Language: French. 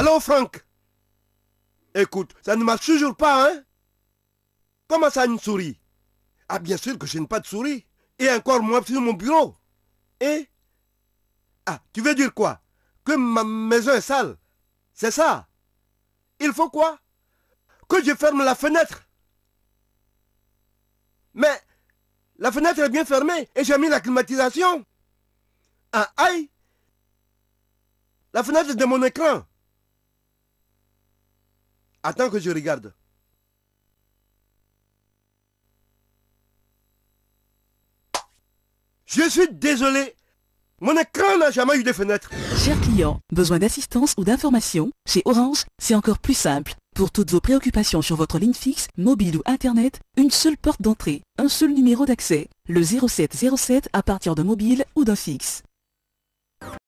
Alors Franck, écoute, ça ne marche toujours pas, hein Comment ça une souris Ah bien sûr que je n'ai pas de souris. Et encore moins sur mon bureau. Et Ah, tu veux dire quoi Que ma maison est sale. C'est ça. Il faut quoi Que je ferme la fenêtre. Mais la fenêtre est bien fermée et j'ai mis la climatisation. Ah aïe La fenêtre de mon écran. Attends que je regarde. Je suis désolé. Mon écran n'a jamais eu de fenêtre. Cher clients, besoin d'assistance ou d'information Chez Orange, c'est encore plus simple. Pour toutes vos préoccupations sur votre ligne fixe, mobile ou Internet, une seule porte d'entrée, un seul numéro d'accès, le 0707 à partir de mobile ou d'un fixe.